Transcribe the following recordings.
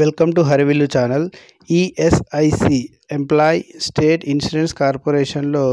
welcome to Harivillu channel ESIC employee state insurance కార్పొరేషన్లో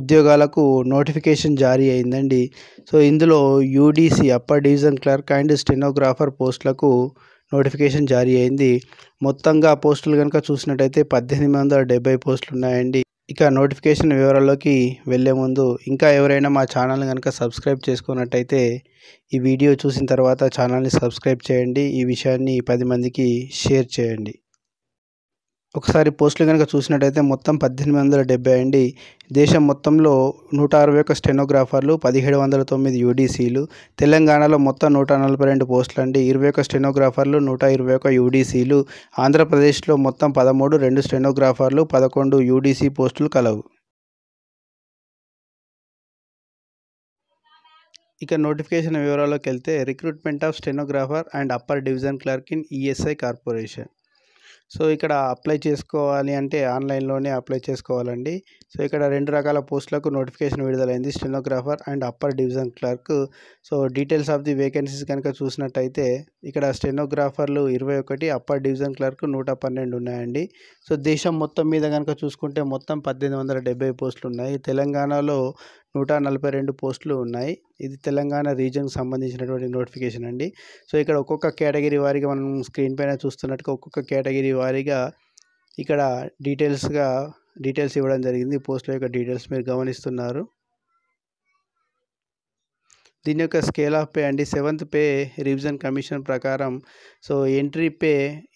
ఉద్యోగాలకు notification జారీ అయిందండి సో ఇందులో UDC upper division clerk and stenographer పోస్టులకు నోటిఫికేషన్ జారీ అయింది మొత్తంగా పోస్టులు కనుక చూసినట్టయితే పద్దెనిమిది వందల డెబ్బై పోస్టులు ఉన్నాయండి ఇక నోటిఫికేషన్ వివరాల్లోకి వెళ్ళే ముందు ఇంకా ఎవరైనా మా ఛానల్ని కనుక సబ్స్క్రైబ్ చేసుకున్నట్టయితే ఈ వీడియో చూసిన తర్వాత ఛానల్ని సబ్స్క్రైబ్ చేయండి ఈ విషయాన్ని పది మందికి షేర్ చేయండి ఒకసారి పోస్టులు కనుక చూసినట్టయితే మొత్తం పద్దెనిమిది వందల డెబ్బై అండి దేశం మొత్తంలో నూట అరవై ఒక స్టెనోగ్రాఫర్లు పదిహేడు వందల తొమ్మిది యూడీసీలు తెలంగాణలో మొత్తం నూట నలభై రెండు పోస్టులు అండి ఇరవై ఒక స్టెనోగ్రాఫర్లు నూట ఇరవై ఒక యూడీసీలు ఆంధ్రప్రదేశ్లో మొత్తం పదమూడు రెండు స్టెనోగ్రాఫర్లు పదకొండు యూడీసీ పోస్టులు కలవు ఇక నోటిఫికేషన్ వివరాల్లోకి వెళ్తే recruitment of stenographer and upper division clerk in ESI corporation so ఇక్కడ అప్లై చేసుకోవాలి అంటే ఆన్లైన్లోనే అప్లై చేసుకోవాలండి సో ఇక్కడ రెండు రకాల పోస్టులకు నోటిఫికేషన్ విడుదలైంది stenographer and upper division clerk so details of the vacancies కనుక చూసినట్టయితే ఇక్కడ స్టెనోగ్రాఫర్లు ఇరవై ఒకటి అప్పర్ డివిజన్ క్లర్క్ నూట పన్నెండు ఉన్నాయండి సో దేశం మొత్తం మీద కనుక చూసుకుంటే మొత్తం పద్దెనిమిది వందల పోస్టులు ఉన్నాయి తెలంగాణలో నూట నలభై రెండు పోస్టులు ఉన్నాయి ఇది తెలంగాణ రీజన్కి సంబంధించినటువంటి నోటిఫికేషన్ అండి సో ఇక్కడ ఒక్కొక్క కేటగిరీ వారిగా మనం స్క్రీన్ పైన చూస్తున్నట్టుగా ఒక్కొక్క కేటగిరీ వారీగా ఇక్కడ డీటెయిల్స్గా డీటెయిల్స్ ఇవ్వడం జరిగింది పోస్టుల యొక్క డీటెయిల్స్ మీరు గమనిస్తున్నారు దీని యొక్క స్కేల్ ఆఫ్ పే అండి సెవెంత్ పే రివిజన్ కమిషన్ ప్రకారం సో ఎంట్రీ పే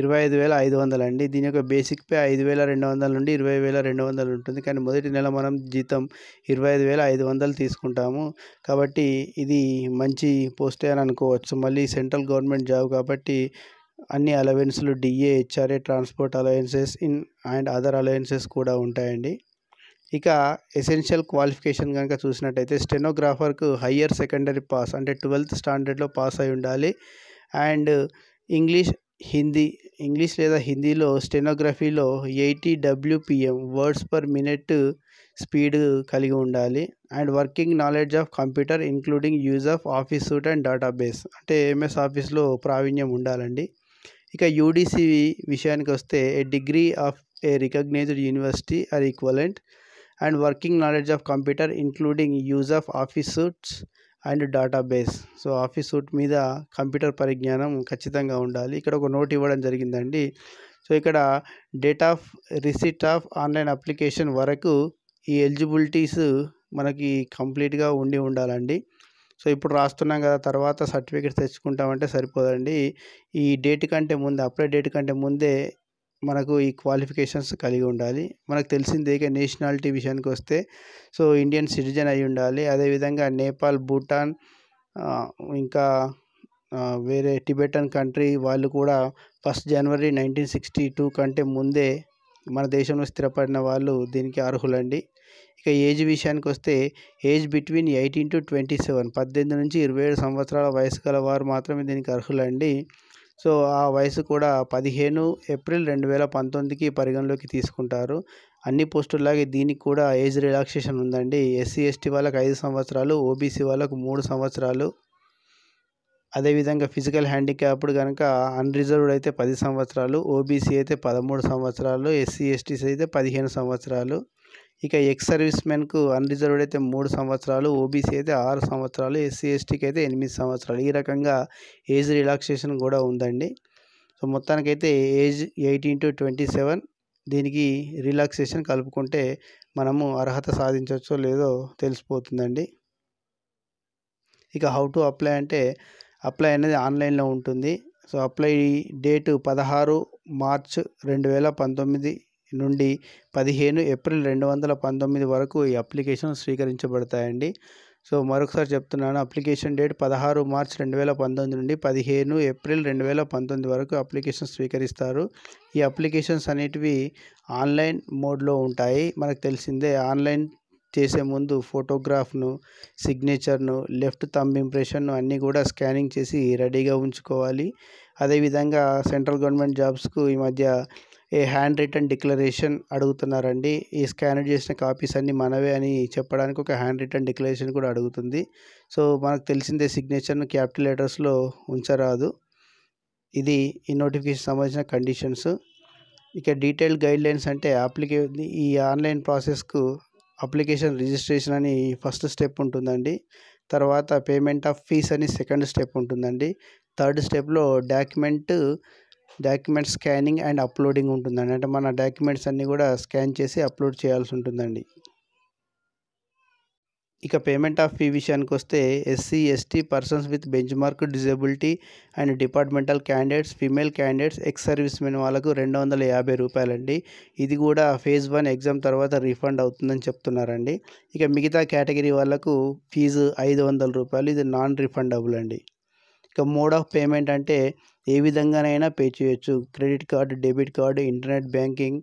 ఇరవై ఐదు వేల ఐదు వందలు అండి దీని యొక్క బేసిక్ పే ఐదు వేల రెండు వందల నుండి ఇరవై వేల రెండు వందలు ఉంటుంది కానీ మొదటి నెల మనం జీతం ఇరవై ఐదు వేల ఐదు వందలు తీసుకుంటాము కాబట్టి ఇది మంచి పోస్టే అని అనుకోవచ్చు మళ్ళీ సెంట్రల్ గవర్నమెంట్ జాబ్ కాబట్టి అన్ని అలవెన్స్లు DA HRA transport allowances in and other allowances కూడా ఉంటాయండి ఇక ఎసెన్షియల్ క్వాలిఫికేషన్ కనుక చూసినట్టయితే స్టెనోగ్రాఫర్కు హయ్యర్ సెకండరీ పాస్ అంటే ట్వెల్త్ స్టాండర్డ్లో పాస్ అయి ఉండాలి అండ్ ఇంగ్లీష్ హిందీ ఇంగ్లీష్ లేదా హిందీలో స్టెనోగ్రఫీలో eighty WPM words per minute speed కలిగి ఉండాలి and working knowledge of computer including use of office suite and database అంటే ఎంఎస్ ఆఫీస్లో ప్రావీణ్యం ఉండాలండి ఇక యూడిసి విషయానికి వస్తే a degree of A recognised university or equivalent and working knowledge of computer including use of office suites and database so office suite మీద computer పరిజ్ఞానం ఖచ్చితంగా ఉండాలి ఇక్కడ ఒక నోట్ ఇవ్వడం జరిగిందండి సో ఇక్కడ date of receipt of online application వరకు ఈ ఎలిజిబిలిటీస్ మనకి కంప్లీట్గా ఉండి ఉండాలండి సో ఇప్పుడు రాస్తున్నాం కదా తర్వాత సర్టిఫికేట్ తెచ్చుకుంటామంటే సరిపోదండి ఈ డేట్ కంటే ముందే అప్లై డేట్ కంటే ముందే మనకు ఈ క్వాలిఫికేషన్స్ కలిగి ఉండాలి మనకు తెలిసిందే ఇక నేషనాలిటీ విషయానికి వస్తే సో ఇండియన్ సిటిజన్ అయి ఉండాలి అదేవిధంగా నేపాల్ భూటాన్ ఇంకా వేరే టిబెటన్ కంట్రీ వాళ్ళు కూడా first January nineteen sixty two కంటే ముందే మన దేశంలో స్థిరపడిన వాళ్ళు దీనికి అర్హులండి ఇక ఏజ్ విషయానికి వస్తే age between eighteen to twenty seven పద్దెనిమిది నుంచి ఇరవై ఏడు సంవత్సరాల వయసు గల వారు మాత్రమే దీనికి అర్హులండి సో ఆ వయసు కూడా పదిహేను ఏప్రిల్ రెండు వేల పంతొమ్మిదికి పరిగణలోకి తీసుకుంటారు అన్ని పోస్టుల్లాగే దీనికి కూడా ఏజ్ రిలాక్సేషన్ ఉందండి ఎస్సీ ఎస్టీ వాళ్ళకి ఐదు సంవత్సరాలు ఓబీసీ వాళ్ళకు మూడు సంవత్సరాలు అదేవిధంగా ఫిజికల్ హ్యాండిక్యాప్డ్ కనుక అన్రిజర్వ్డ్ అయితే పది సంవత్సరాలు ఓబీసీ అయితే పదమూడు సంవత్సరాలు ఎస్సీ ఎస్టీస్ అయితే పదిహేను సంవత్సరాలు ఇక ఎక్స్ సర్వీస్ మెన్కు అన్రిజర్వ్డ్ అయితే మూడు సంవత్సరాలు ఓబీసీ అయితే ఆరు సంవత్సరాలు ఎస్సీ ఎస్టీకి అయితే ఎనిమిది సంవత్సరాలు ఈ రకంగా ఏజ్ రిలాక్సేషన్ కూడా ఉందండి సో మొత్తానికైతే age eighteen to twenty seven దీనికి రిలాక్సేషన్ కలుపుకుంటే మనము అర్హత సాధించవచ్చో లేదో తెలిసిపోతుందండి ఇక హౌ టు అప్లై అంటే అప్లై అనేది ఆన్లైన్లో ఉంటుంది సో అప్లై డేటు పదహారు మార్చ్ రెండు వేల పంతొమ్మిది నుండి పదిహేను ఏప్రిల్ రెండు వందల పంతొమ్మిది వరకు ఈ అప్లికేషన్ స్వీకరించబడతాయండి సో మరొకసారి చెప్తున్నాను అప్లికేషన్ డేట్ పదహారు మార్చ్ రెండు వేల పంతొమ్మిది నుండి పదిహేను ఏప్రిల్ రెండు వేల పంతొమ్మిది వరకు అప్లికేషన్ స్వీకరిస్తారు ఈ అప్లికేషన్స్ అనేటివి ఆన్లైన్ మోడ్లో ఉంటాయి మనకు తెలిసిందే ఆన్లైన్ చేసే ముందు ఫోటోగ్రాఫ్ను సిగ్నేచర్ను లెఫ్ట్ థంబ్ ఇంప్రెషన్ను అన్నీ కూడా స్కానింగ్ చేసి రెడీగా ఉంచుకోవాలి అదేవిధంగా సెంట్రల్ గవర్నమెంట్ జాబ్స్కు ఈ మధ్య ఏ హ్యాండ్ రిటర్న్ డిక్లరేషన్ అడుగుతున్నారండి ఈ స్కాన్ చేసిన కాపీస్ అన్నీ మనవే అని చెప్పడానికి ఒక హ్యాండ్ రిటర్న్ డిక్లరేషన్ కూడా అడుగుతుంది సో మనకు తెలిసిందే సిగ్నేచర్ను క్యాపిటల్ లెటర్స్లో ఉంచరాదు ఇది ఈ నోటిఫికేషన్ సంబంధించిన కండిషన్స్ ఇక డీటెయిల్ గైడ్లైన్స్ అంటే అప్లికే ఈ ఆన్లైన్ ప్రాసెస్కు అప్లికేషన్ రిజిస్ట్రేషన్ అని ఫస్ట్ స్టెప్ ఉంటుందండి తర్వాత పేమెంట్ ఆఫ్ ఫీస్ అని సెకండ్ స్టెప్ ఉంటుందండి థర్డ్ స్టెప్లో document document scanning and uploading ఉంటుందండి అంటే మన డాక్యుమెంట్స్ అన్నీ కూడా స్కాన్ చేసి అప్లోడ్ చేయాల్సి ఉంటుందండి ఇక పేమెంట్ ఆఫ్ ఫీ విషయానికి వస్తే SC ST persons with benchmark disability and departmental candidates female candidates ex servicemen వాళ్ళకు రెండు వందల యాభై రూపాయలండి ఇది కూడా ఫేజ్ వన్ ఎగ్జామ్ తర్వాత రీఫండ్ అవుతుందని చెప్తున్నారండి ఇక మిగతా కేటగిరీ వాళ్ళకు ఫీజు ఐదు వందల రూపాయలు ఇది నాన్ రీఫండబుల్ అండి ఇక మోడ్ ఆఫ్ పేమెంట్ అంటే ఏ విధంగానైనా పే చేయొచ్చు credit card debit card internet banking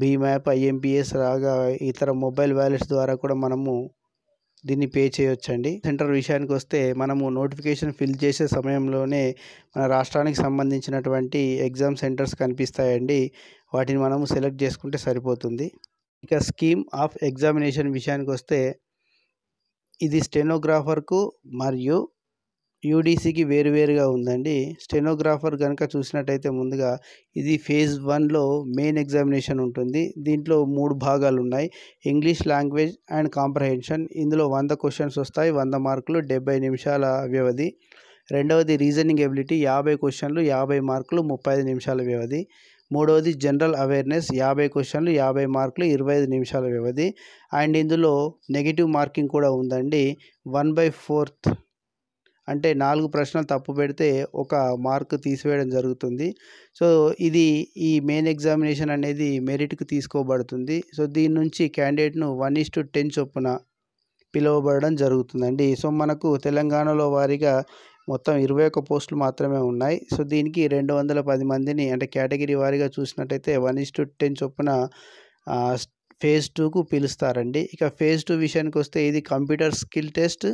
భీమ్ యాప్ ఐఎంపిఎస్ రాగా ఇతర మొబైల్ వ్యాలెట్స్ ద్వారా కూడా మనము దీన్ని పే చేయొచ్చండి సెంటర్ విషయానికి వస్తే మనము నోటిఫికేషన్ ఫిల్ చేసే సమయంలోనే మన రాష్ట్రానికి సంబంధించినటువంటి ఎగ్జామ్ సెంటర్స్ కనిపిస్తాయండి వాటిని మనము సెలెక్ట్ చేసుకుంటే సరిపోతుంది ఇక స్కీమ్ ఆఫ్ ఎగ్జామినేషన్ విషయానికి వస్తే ఇది స్టెనోగ్రాఫర్కు మరియు యూడీసీకి వేరువేరుగా ఉందండి స్టెనోగ్రాఫర్ కనుక చూసినట్టయితే ముందుగా ఇది ఫేజ్ వన్లో మెయిన్ ఎగ్జామినేషన్ ఉంటుంది దీంట్లో మూడు భాగాలు ఉన్నాయి ఇంగ్లీష్ లాంగ్వేజ్ అండ్ కాంప్రహెన్షన్ ఇందులో వంద క్వశ్చన్స్ వస్తాయి వంద మార్కులు డెబ్బై నిమిషాల వ్యవధి రెండవది రీజనింగ్ ఎబిలిటీ యాభై క్వశ్చన్లు యాభై మార్కులు ముప్పై ఐదు నిమిషాల వ్యవధి మూడవది జనరల్ అవేర్నెస్ యాభై క్వశ్చన్లు యాభై మార్కులు ఇరవై ఐదు నిమిషాల వ్యవధి అండ్ ఇందులో నెగిటివ్ మార్కింగ్ కూడా ఉందండి వన్ బై ఫోర్త్ అంటే నాలుగు ప్రశ్నలు తప్పు పెడితే ఒక మార్క్ తీసివేయడం జరుగుతుంది సో ఇది ఈ మెయిన్ ఎగ్జామినేషన్ అనేది మెరిట్కి తీసుకోబడుతుంది సో దీని నుంచి క్యాండిడేట్ను వన్ ఈస్ టు టెన్ చొప్పున పిలువబడడం జరుగుతుందండి సో మనకు తెలంగాణలో వారిగా మొత్తం ఇరవై ఒక్క పోస్టులు మాత్రమే ఉన్నాయి సో దీనికి రెండు వందల పది మందిని అంటే కేటగిరీ వారీగా చూసినట్టయితే వన్ ఇస్ టు టెన్ చొప్పున ఫేజ్ టూకు పిలుస్తారండి ఇక ఫేజ్ టూ విషయానికి వస్తే ఇది computer skill test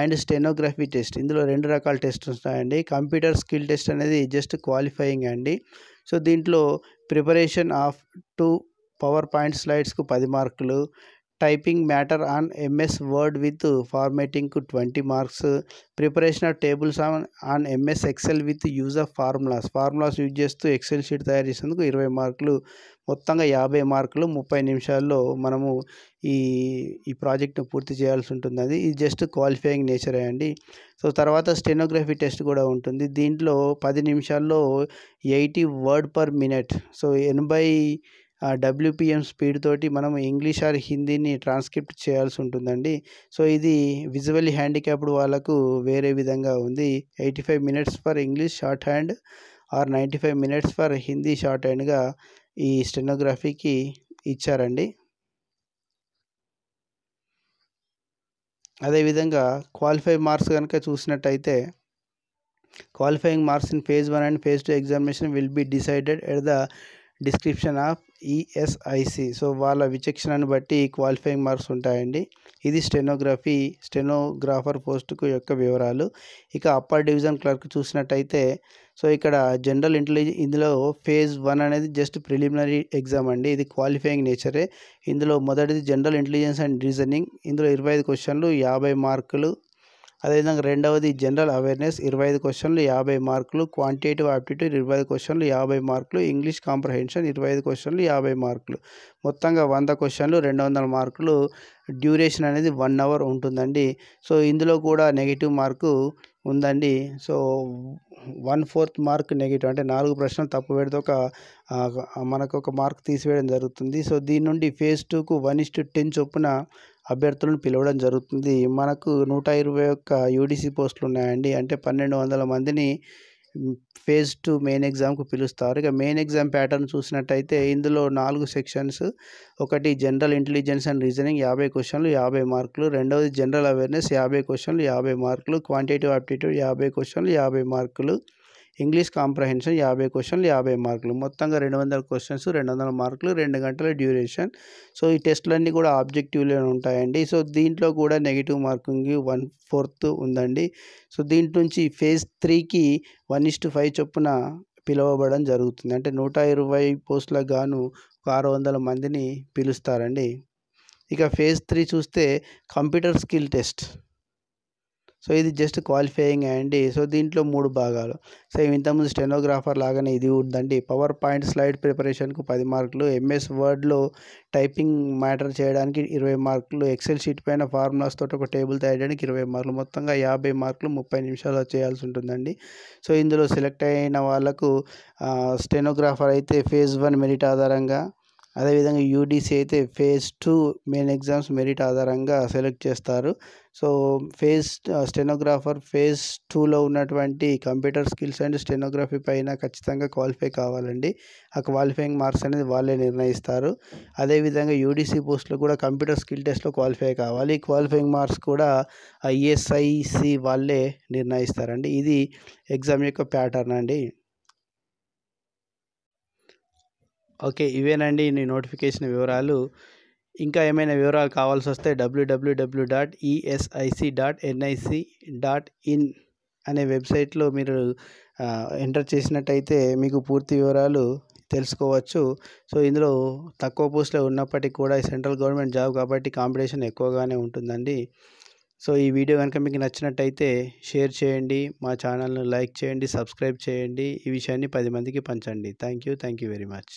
and stenography test ఇందులో రెండు రకాల టెస్ట్ ఉన్నాయండి కంప్యూటర్ స్కిల్ టెస్ట్ అనేది జస్ట్ క్వాలిఫైయింగ్ అండి సో దీంట్లో preparation of two power point స్లైడ్స్కు పది మార్కులు typing matter on MS Word with ఫార్మేటింగ్కు twenty marks preparation of tables on on MS Excel with use of formulas formulas use చేస్తూ XL sheet తయారు చేసేందుకు ఇరవై మార్కులు మొత్తంగా యాభై మార్కులు ముప్పై నిమిషాల్లో మనము ఈ ఈ ప్రాజెక్ట్ను పూర్తి చేయాల్సి ఉంటుంది అది ఇది జస్ట్ క్వాలిఫైయింగ్ నేచరే అండి సో తర్వాత స్టెనోగ్రఫీ టెస్ట్ కూడా ఉంటుంది దీంట్లో పది నిమిషాల్లో eighty word per minute so ఎనభై డబ్ల్యూపిఎం స్పీడ్ తోటి మనం ఇంగ్లీష్ ఆర్ హిందీని ట్రాన్స్క్రిప్ట్ చేయాల్సి ఉంటుందండి సో ఇది విజువల్లీ హ్యాండిక్యాప్డ్ వాళ్ళకు వేరే విధంగా ఉంది eighty five minutes for English shorthand or ninety five minutes for Hindi short హ్యాండ్గా ఈ స్టెనోగ్రఫీకి ఇచ్చారండి అదేవిధంగా క్వాలిఫై మార్క్స్ కనుక చూసినట్టయితే qualifying marks in phase one and phase two examination will be decided at the discretion of ESIC so వాళ్ళ విచక్షణను బట్టి క్వాలిఫైయింగ్ మార్క్స్ ఉంటాయండి ఇది స్టెనోగ్రఫీ స్టెనోగ్రాఫర్ పోస్టుకు యొక్క వివరాలు ఇక అప్పర్ డివిజన్ క్లర్క్ చూసినట్టయితే సో ఇక్కడ జనరల్ ఇంటెలిజెన్స్ ఇందులో ఫేజ్ వన్ అనేది జస్ట్ ప్రిలిమినరీ ఎగ్జామ్ అండి ఇది క్వాలిఫైయింగ్ నేచరే ఇందులో మొదటిది జనరల్ ఇంటెలిజెన్స్ అండ్ రీజనింగ్ ఇందులో ఇరవై ఐదు క్వశ్చన్లు యాభై మార్కులు అదేవిధంగా రెండవది జనరల్ అవేర్నెస్ ఇరవై ఐదు క్వశ్చన్లు యాభై మార్కులు క్వాంటిటేటివ్ ఆప్టిట్యూడ్ ఇరవై ఐదు క్వశ్చన్లు యాభై మార్కులు ఇంగ్లీష్ కాంప్రహెన్షన్ ఇరవై ఐదు క్వశ్చన్లు యాభై మార్కులు మొత్తంగా వంద క్వశ్చన్లు రెండు వందల మార్కులు డ్యూరేషన్ అనేది వన్ అవర్ ఉంటుందండి సో ఇందులో కూడా నెగిటివ్ మార్కు ఉందండి so one fourth mark negative అంటే నాలుగు ప్రశ్నలు తప్పు పెడితే ఒక మనకు ఒక మార్క్ తీసివేయడం జరుగుతుంది సో దీని నుండి ఫేజ్ టూకు వన్ ఇస్ టు టెన్ చొప్పున అభ్యర్థులను పిలవడం జరుగుతుంది మనకు నూట ఇరవై ఒక్క యూడిసి పోస్టులు ఉన్నాయండి అంటే పన్నెండు వందల మందిని ఫేజ్ టు మెయిన్ ఎగ్జామ్కు పిలుస్తారు ఇక మెయిన్ ఎగ్జామ్ ప్యాటర్న్ చూసినట్టయితే ఇందులో నాలుగు సెక్షన్స్ ఒకటి జనరల్ ఇంటెలిజెన్స్ అండ్ రీజనింగ్ యాభై క్వశ్చన్లు యాభై మార్కులు రెండవది జనరల్ అవేర్నెస్ యాభై క్వశ్చన్లు యాభై మార్కులు క్వాంటిటివ్ ఆప్టిట్యూడ్ యాభై క్వశ్చన్లు యాభై మార్కులు ఇంగ్లీష్ కాంప్రహెన్షన్ యాభై క్వశ్చన్లు యాభై మార్కులు మొత్తంగా రెండు వందల క్వశ్చన్స్ రెండు వందల మార్కులు రెండు గంటల డ్యూరేషన్ సో ఈ టెస్టులన్నీ కూడా ఆబ్జెక్టివ్లే ఉంటాయండి సో దీంట్లో కూడా నెగిటివ్ మార్కింగ్ వన్ ఫోర్త్ ఉందండి సో దీంట్ నుంచి ఫేజ్ త్రీకి వన్ ఇస్టు ఫైవ్ చొప్పున పిలవబడడం జరుగుతుంది అంటే నూట ఇరవై పోస్టులకు గాను ఒక ఆరు వందల మందిని పిలుస్తారండి ఇక ఫేజ్ త్రీ చూస్తే కంప్యూటర్ స్కిల్ టెస్ట్ సో ఇది జస్ట్ క్వాలిఫైయింగ్ అండి సో దీంట్లో మూడు భాగాలు సో ఇంతకుముందు స్టెనోగ్రాఫర్ లాగానే ఇది ఉందండి పవర్ పాయింట్ స్లైడ్ ప్రిపరేషన్కు పది మార్కులు ఎంఎస్ వర్డ్లో టైపింగ్ మ్యాటర్ చేయడానికి ఇరవై మార్కులు ఎక్సెల్ షీట్ పైన ఫార్ములాస్ తోటి ఒక టేబుల్ తయారు చేయడానికి ఇరవై మార్కులు మొత్తంగా యాభై మార్కులు ముప్పై నిమిషాలు చేయాల్సి ఉంటుందండి సో ఇందులో సెలెక్ట్ అయిన వాళ్ళకు స్టెనోగ్రాఫర్ అయితే ఫేజ్ వన్ మెరిట్ ఆధారంగా అదేవిధంగా యూడీసీ అయితే phase two main exams merit ఆధారంగా సెలెక్ట్ చేస్తారు సో ఫేజ్ స్టెనోగ్రాఫర్ ఫేజ్ టూలో ఉన్నటువంటి కంప్యూటర్ స్కిల్స్ అండ్ స్టెనోగ్రఫీ పైన ఖచ్చితంగా క్వాలిఫై కావాలండి ఆ క్వాలిఫైయింగ్ మార్క్స్ అనేది వాళ్ళే నిర్ణయిస్తారు అదేవిధంగా యూడీసీ పోస్ట్లో కూడా కంప్యూటర్ స్కిల్ టెస్ట్లో క్వాలిఫై కావాలి క్వాలిఫైయింగ్ మార్క్స్ కూడా ఐఎస్ఐసి uh, e వాళ్ళే నిర్ణయిస్తారండి ఇది ఎగ్జామ్ యొక్క ప్యాటర్న్ అండి ఓకే ఇవేనండి నీ నోటిఫికేషన్ వివరాలు ఇంకా ఏమైనా వివరాలు కావాల్సి వస్తే WWW dot ESIC dot NIC dot in అనే వెబ్సైట్లో మీరు ఎంటర్ చేసినట్టయితే మీకు పూర్తి వివరాలు తెలుసుకోవచ్చు సో ఇందులో తక్కువ పోస్టులో ఉన్నప్పటికీ కూడా సెంట్రల్ గవర్నమెంట్ జాబ్ కాబట్టి కాంపిటీషన్ ఎక్కువగానే ఉంటుందండి సో ఈ వీడియో కనుక మీకు నచ్చినట్టయితే షేర్ చేయండి మా ఛానల్ను లైక్ చేయండి సబ్స్క్రైబ్ చేయండి ఈ విషయాన్ని పది మందికి పంచండి thank you thank you very much